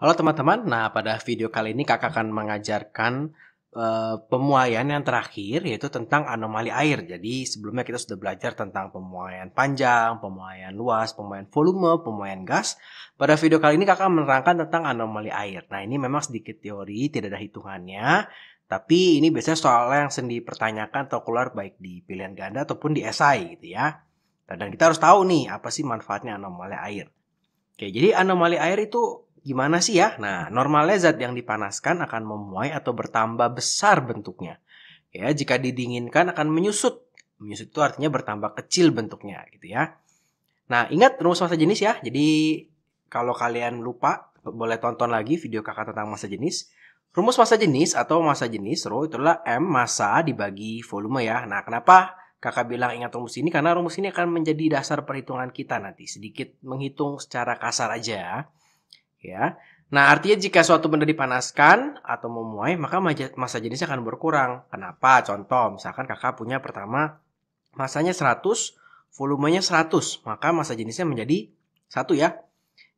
Halo teman-teman, nah pada video kali ini kakak akan mengajarkan uh, pemuaian yang terakhir yaitu tentang anomali air. Jadi sebelumnya kita sudah belajar tentang pemuaian panjang, pemuaian luas, pemuaian volume, pemuaian gas. Pada video kali ini kakak menerangkan tentang anomali air. Nah ini memang sedikit teori, tidak ada hitungannya. Tapi ini biasanya soal yang sendiri dipertanyakan atau keluar baik di pilihan ganda ataupun di SI gitu ya. Nah, dan kita harus tahu nih apa sih manfaatnya anomali air. Oke, jadi anomali air itu Gimana sih ya? Nah, normalnya zat yang dipanaskan akan memuai atau bertambah besar bentuknya. Ya, jika didinginkan akan menyusut. Menyusut itu artinya bertambah kecil bentuknya gitu ya. Nah, ingat rumus massa jenis ya. Jadi kalau kalian lupa boleh tonton lagi video kakak tentang massa jenis. Rumus massa jenis atau massa jenis rho itulah M massa dibagi volume ya. Nah, kenapa kakak bilang ingat rumus ini karena rumus ini akan menjadi dasar perhitungan kita nanti. Sedikit menghitung secara kasar aja. Ya ya. Nah, artinya jika suatu benda dipanaskan atau memuai, maka masa jenisnya akan berkurang. Kenapa? Contoh, misalkan kakak punya pertama masanya 100, volumenya 100, maka masa jenisnya menjadi satu ya.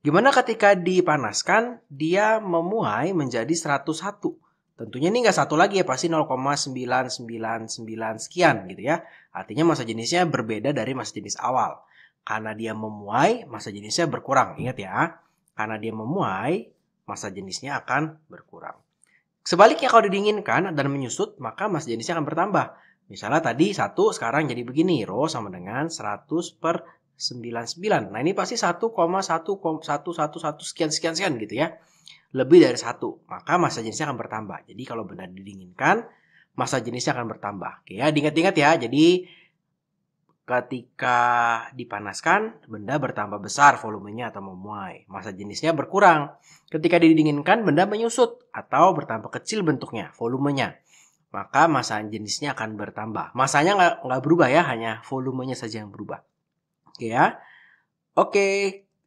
Gimana ketika dipanaskan, dia memuai menjadi 101. Tentunya ini nggak satu lagi ya, pasti 0,999 sekian gitu ya. Artinya masa jenisnya berbeda dari masa jenis awal. Karena dia memuai, masa jenisnya berkurang. Ingat ya. Karena dia memuai, masa jenisnya akan berkurang. Sebaliknya kalau didinginkan dan menyusut, maka masa jenisnya akan bertambah. Misalnya tadi satu, sekarang jadi begini, Rho sama dengan 100 per 99. Nah ini pasti 1,1111 sekian sekian sekian gitu ya. Lebih dari satu, maka masa jenisnya akan bertambah. Jadi kalau benar didinginkan, masa jenisnya akan bertambah. Oke ya, diingat-ingat ya. Jadi Ketika dipanaskan, benda bertambah besar volumenya atau memuai. Masa jenisnya berkurang. Ketika didinginkan, benda menyusut atau bertambah kecil bentuknya, volumenya. Maka masa jenisnya akan bertambah. Masanya nggak berubah ya, hanya volumenya saja yang berubah. Oke ya. Oke.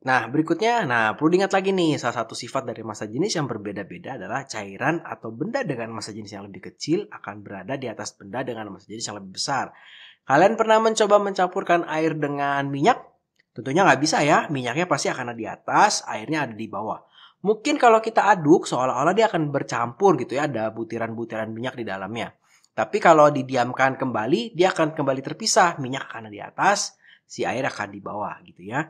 Nah, berikutnya, nah perlu diingat lagi nih, salah satu sifat dari masa jenis yang berbeda-beda adalah cairan atau benda dengan masa jenis yang lebih kecil akan berada di atas benda dengan masa jenis yang lebih besar. Kalian pernah mencoba mencampurkan air dengan minyak? Tentunya nggak bisa ya, minyaknya pasti akan ada di atas, airnya ada di bawah. Mungkin kalau kita aduk, seolah-olah dia akan bercampur gitu ya, ada butiran-butiran minyak di dalamnya. Tapi kalau didiamkan kembali, dia akan kembali terpisah, minyak akan di atas, si air akan di bawah gitu ya.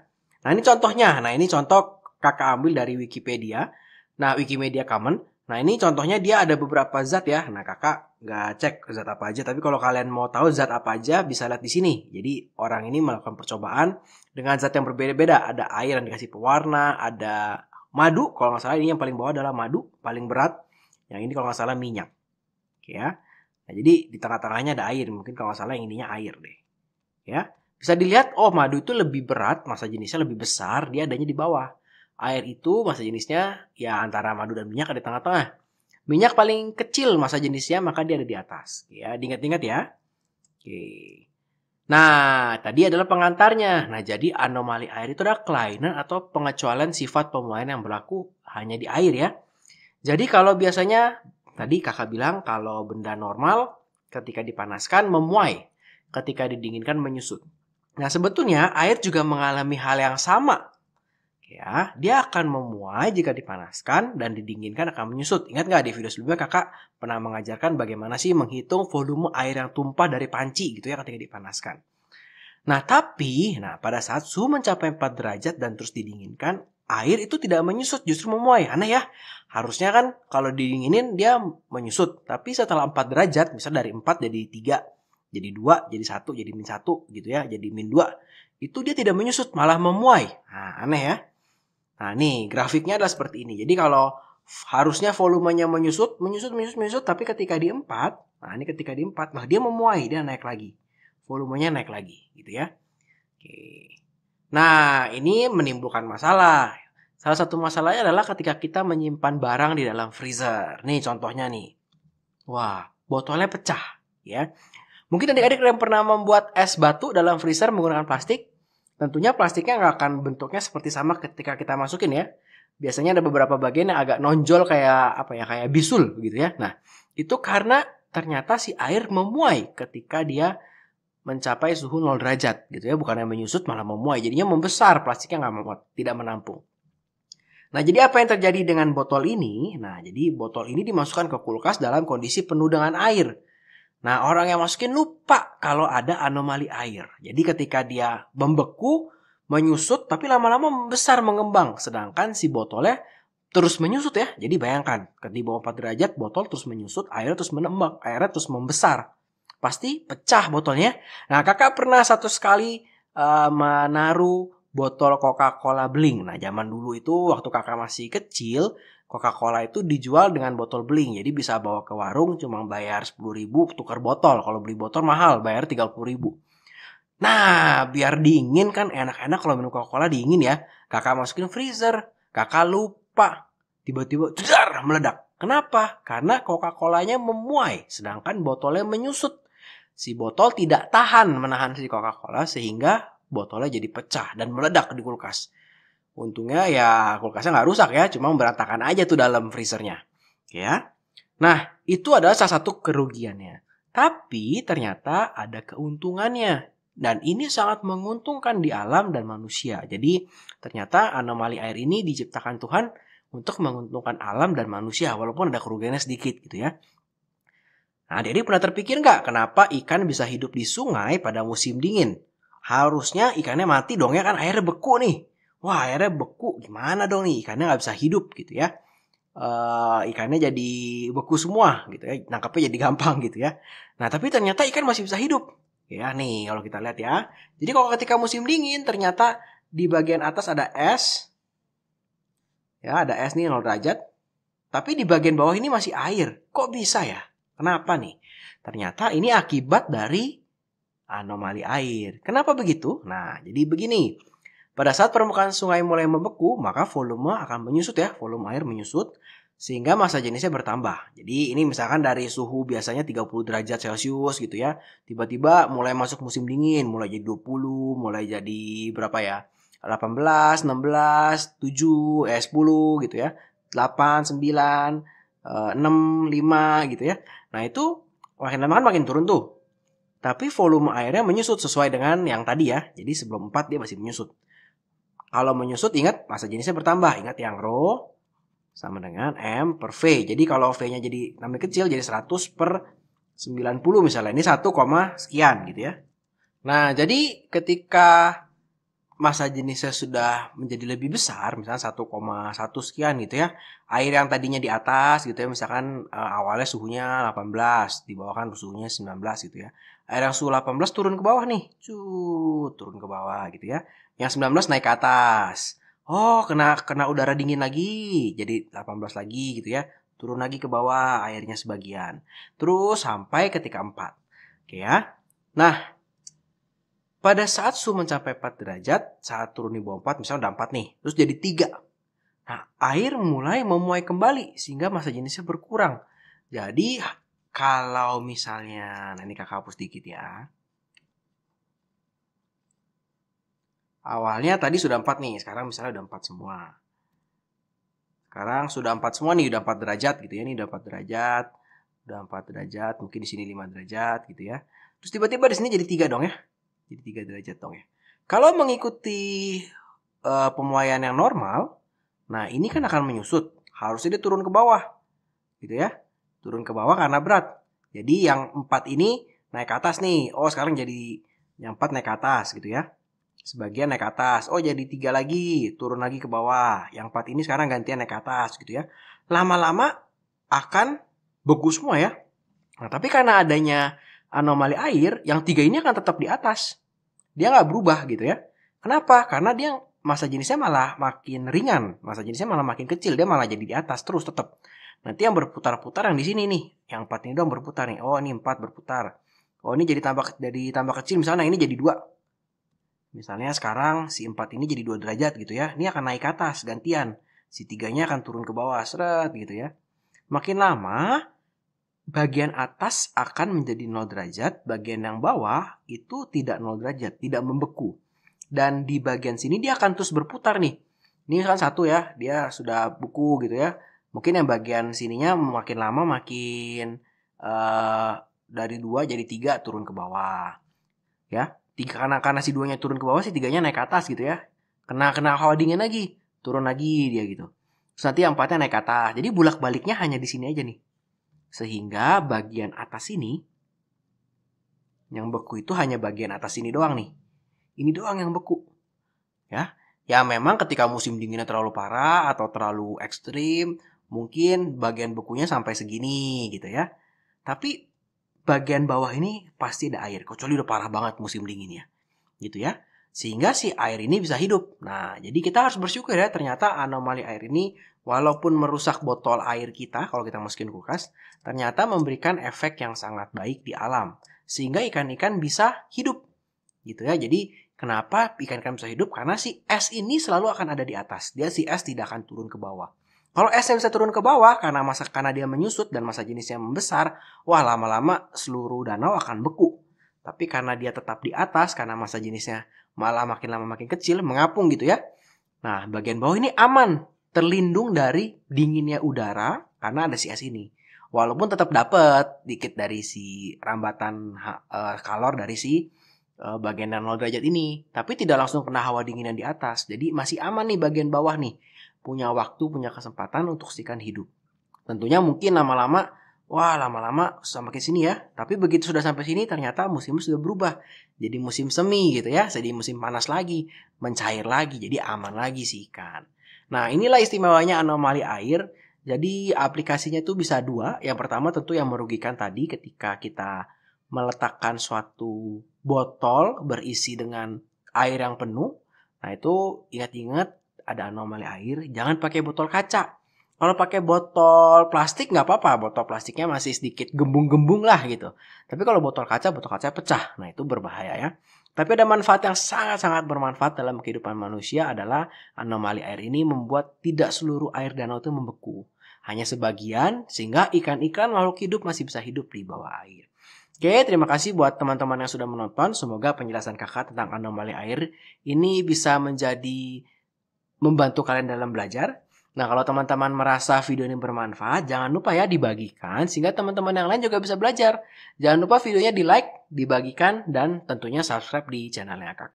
Nah ini contohnya, nah ini contoh kakak ambil dari Wikipedia. Nah Wikimedia Common, Nah ini contohnya dia ada beberapa zat ya. Nah kakak nggak cek zat apa aja, tapi kalau kalian mau tahu zat apa aja bisa lihat di sini. Jadi orang ini melakukan percobaan dengan zat yang berbeda-beda. Ada air yang dikasih pewarna, ada madu. Kalau nggak salah ini yang paling bawah adalah madu, paling berat. Yang ini kalau nggak salah minyak. Oke ya. Nah jadi di tengah-tengahnya ada air. Mungkin kalau nggak salah yang ininya air deh. Ya. Bisa dilihat, oh madu itu lebih berat, masa jenisnya lebih besar, dia adanya di bawah. Air itu masa jenisnya ya antara madu dan minyak ada di tengah-tengah. Minyak paling kecil masa jenisnya maka dia ada di atas. Ya, diingat-ingat ya. Oke. Nah, tadi adalah pengantarnya. Nah, jadi anomali air itu adalah kelainan atau pengecualian sifat pemuaian yang berlaku hanya di air ya. Jadi kalau biasanya tadi kakak bilang kalau benda normal ketika dipanaskan memuai, ketika didinginkan menyusut. Nah, sebetulnya air juga mengalami hal yang sama ya, dia akan memuai jika dipanaskan dan didinginkan akan menyusut. Ingat nggak di video sebelumnya kakak pernah mengajarkan bagaimana sih menghitung volume air yang tumpah dari panci gitu ya ketika dipanaskan. Nah tapi, nah pada saat suhu mencapai 4 derajat dan terus didinginkan, air itu tidak menyusut justru memuai. Aneh ya, harusnya kan kalau didinginin dia menyusut. Tapi setelah 4 derajat, misal dari 4 jadi 3, jadi 2, jadi 1, jadi min 1 gitu ya, jadi min 2. Itu dia tidak menyusut, malah memuai. Nah, aneh ya. Nah, nih grafiknya adalah seperti ini. Jadi kalau harusnya volumenya menyusut, menyusut, menyusut, menyusut, tapi ketika di 4, nah ini ketika di 4, nah dia memuai, dia naik lagi. Volumenya naik lagi, gitu ya. Oke. Nah, ini menimbulkan masalah. Salah satu masalahnya adalah ketika kita menyimpan barang di dalam freezer. Nih contohnya nih. Wah, botolnya pecah, ya. Mungkin adik-adik yang pernah membuat es batu dalam freezer menggunakan plastik, Tentunya plastiknya nggak akan bentuknya seperti sama ketika kita masukin ya. Biasanya ada beberapa bagian yang agak nonjol kayak apa ya kayak bisul gitu ya. Nah itu karena ternyata si air memuai ketika dia mencapai suhu 0 derajat gitu ya bukannya menyusut malah memuai jadinya membesar plastiknya nggak memuat tidak menampung Nah, jadi apa yang terjadi dengan botol ini? Nah, jadi botol ini dimasukkan ke kulkas dalam kondisi penuh dengan air. Nah, orang yang masukin lupa kalau ada anomali air. Jadi ketika dia membeku, menyusut, tapi lama-lama besar mengembang. Sedangkan si botolnya terus menyusut ya. Jadi bayangkan, di bawah 4 derajat botol terus menyusut, air terus menembak, airnya terus membesar. Pasti pecah botolnya. Nah, kakak pernah satu sekali uh, menaruh botol Coca-Cola bling. Nah, zaman dulu itu waktu kakak masih kecil, Coca-Cola itu dijual dengan botol beling. Jadi bisa bawa ke warung cuma bayar 10 ribu tukar botol. Kalau beli botol mahal bayar 30 ribu. Nah biar dingin kan enak-enak kalau minum Coca-Cola dingin ya. Kakak masukin freezer. Kakak lupa. Tiba-tiba jedar meledak. Kenapa? Karena Coca-Colanya memuai. Sedangkan botolnya menyusut. Si botol tidak tahan menahan si Coca-Cola sehingga botolnya jadi pecah dan meledak di kulkas. Untungnya ya kulkasnya nggak rusak ya, cuma berantakan aja tuh dalam freezernya. Ya. Nah, itu adalah salah satu kerugiannya. Tapi ternyata ada keuntungannya. Dan ini sangat menguntungkan di alam dan manusia. Jadi ternyata anomali air ini diciptakan Tuhan untuk menguntungkan alam dan manusia walaupun ada kerugiannya sedikit gitu ya. Nah, jadi pernah terpikir nggak kenapa ikan bisa hidup di sungai pada musim dingin? Harusnya ikannya mati dong ya kan airnya beku nih wah airnya beku gimana dong nih ikannya nggak bisa hidup gitu ya uh, ikannya jadi beku semua gitu ya nangkapnya jadi gampang gitu ya nah tapi ternyata ikan masih bisa hidup ya nih kalau kita lihat ya jadi kalau ketika musim dingin ternyata di bagian atas ada es ya ada es nih 0 derajat tapi di bagian bawah ini masih air kok bisa ya kenapa nih ternyata ini akibat dari anomali air kenapa begitu nah jadi begini pada saat permukaan sungai mulai membeku, maka volume akan menyusut ya, volume air menyusut sehingga massa jenisnya bertambah. Jadi ini misalkan dari suhu biasanya 30 derajat Celcius gitu ya, tiba-tiba mulai masuk musim dingin, mulai jadi 20, mulai jadi berapa ya? 18, 16, 7, eh 10 gitu ya. 8, 9, 6, 5 gitu ya. Nah, itu makin lama kan makin turun tuh. Tapi volume airnya menyusut sesuai dengan yang tadi ya. Jadi sebelum 4 dia masih menyusut. Kalau menyusut ingat masa jenisnya bertambah. Ingat yang rho sama dengan M per V. Jadi kalau V-nya jadi nambah kecil jadi 100 per 90 misalnya. Ini 1, sekian gitu ya. Nah, jadi ketika masa jenisnya sudah menjadi lebih besar, misalnya 1,1 sekian gitu ya. Air yang tadinya di atas gitu ya, misalkan eh, awalnya suhunya 18, di bawah kan suhunya 19 gitu ya. Air yang suhu 18 turun ke bawah nih. Cut, turun ke bawah gitu ya. Yang 19 naik ke atas. Oh, kena kena udara dingin lagi. Jadi 18 lagi gitu ya. Turun lagi ke bawah airnya sebagian. Terus sampai ketika 4. Oke ya. Nah, pada saat suhu mencapai 4 derajat, saat turun di bawah 4, misalnya udah 4 nih, terus jadi 3. Nah, air mulai memuai kembali sehingga masa jenisnya berkurang. Jadi kalau misalnya, nah ini kakak hapus dikit ya. Awalnya tadi sudah 4 nih, sekarang misalnya udah 4 semua. Sekarang sudah 4 semua nih, udah 4 derajat gitu ya. Ini udah 4 derajat, udah 4 derajat, mungkin di sini 5 derajat gitu ya. Terus tiba-tiba di sini jadi 3 dong ya. Jadi 3 derajat dong ya. Kalau mengikuti uh, pemuaian yang normal, nah ini kan akan menyusut. Harusnya dia turun ke bawah. Gitu ya. Turun ke bawah karena berat. Jadi yang 4 ini naik ke atas nih. Oh, sekarang jadi yang 4 naik ke atas gitu ya. Sebagian naik ke atas. Oh jadi tiga lagi, turun lagi ke bawah. Yang empat ini sekarang gantian naik ke atas gitu ya. Lama-lama akan beku semua ya. Nah tapi karena adanya anomali air, yang tiga ini akan tetap di atas. Dia nggak berubah gitu ya. Kenapa? Karena dia masa jenisnya malah makin ringan, masa jenisnya malah makin kecil, dia malah jadi di atas terus tetap. Nanti yang berputar-putar yang di sini nih, yang empat ini doang berputar nih. Oh ini empat berputar. Oh ini jadi tambah jadi tambah kecil misalnya, ini jadi dua. Misalnya sekarang si 4 ini jadi 2 derajat gitu ya. Ini akan naik ke atas gantian. Si tiganya akan turun ke bawah seret gitu ya. Makin lama bagian atas akan menjadi 0 derajat, bagian yang bawah itu tidak 0 derajat, tidak membeku. Dan di bagian sini dia akan terus berputar nih. Ini kan satu ya, dia sudah beku gitu ya. Mungkin yang bagian sininya makin lama makin uh, dari dua jadi tiga turun ke bawah. Ya, tiga karena karena si duanya turun ke bawah si tiganya naik ke atas gitu ya kena kena hawa lagi turun lagi dia gitu terus nanti yang empatnya naik ke atas jadi bulak baliknya hanya di sini aja nih sehingga bagian atas ini yang beku itu hanya bagian atas ini doang nih ini doang yang beku ya ya memang ketika musim dinginnya terlalu parah atau terlalu ekstrim mungkin bagian bekunya sampai segini gitu ya tapi bagian bawah ini pasti ada air, kecuali udah parah banget musim dinginnya. Gitu ya. Sehingga si air ini bisa hidup. Nah, jadi kita harus bersyukur ya ternyata anomali air ini walaupun merusak botol air kita kalau kita masukin kulkas, ternyata memberikan efek yang sangat baik di alam. Sehingga ikan-ikan bisa hidup. Gitu ya. Jadi kenapa ikan-ikan bisa hidup? Karena si es ini selalu akan ada di atas. Dia si es tidak akan turun ke bawah. Kalau S yang bisa turun ke bawah karena masa karena dia menyusut dan masa jenisnya membesar, wah lama-lama seluruh danau akan beku. Tapi karena dia tetap di atas karena masa jenisnya malah makin lama makin kecil, mengapung gitu ya. Nah, bagian bawah ini aman, terlindung dari dinginnya udara karena ada si es ini. Walaupun tetap dapat dikit dari si rambatan uh, kalor dari si uh, bagian 0 derajat ini, tapi tidak langsung kena hawa dingin yang di atas. Jadi masih aman nih bagian bawah nih punya waktu, punya kesempatan untuk sikan hidup. Tentunya mungkin lama-lama, wah lama-lama sampai sini ya. Tapi begitu sudah sampai sini ternyata musim sudah berubah. Jadi musim semi gitu ya, jadi musim panas lagi, mencair lagi, jadi aman lagi sih ikan. Nah inilah istimewanya anomali air. Jadi aplikasinya itu bisa dua. Yang pertama tentu yang merugikan tadi ketika kita meletakkan suatu botol berisi dengan air yang penuh. Nah itu ingat-ingat ada anomali air, jangan pakai botol kaca. Kalau pakai botol plastik nggak apa-apa, botol plastiknya masih sedikit gembung-gembung lah gitu. Tapi kalau botol kaca, botol kaca pecah, nah itu berbahaya ya. Tapi ada manfaat yang sangat-sangat bermanfaat dalam kehidupan manusia adalah anomali air ini membuat tidak seluruh air danau itu membeku. Hanya sebagian sehingga ikan-ikan lalu hidup masih bisa hidup di bawah air. Oke, terima kasih buat teman-teman yang sudah menonton. Semoga penjelasan kakak tentang anomali air ini bisa menjadi membantu kalian dalam belajar. Nah, kalau teman-teman merasa video ini bermanfaat, jangan lupa ya dibagikan sehingga teman-teman yang lain juga bisa belajar. Jangan lupa videonya di-like, dibagikan, dan tentunya subscribe di channelnya Kak.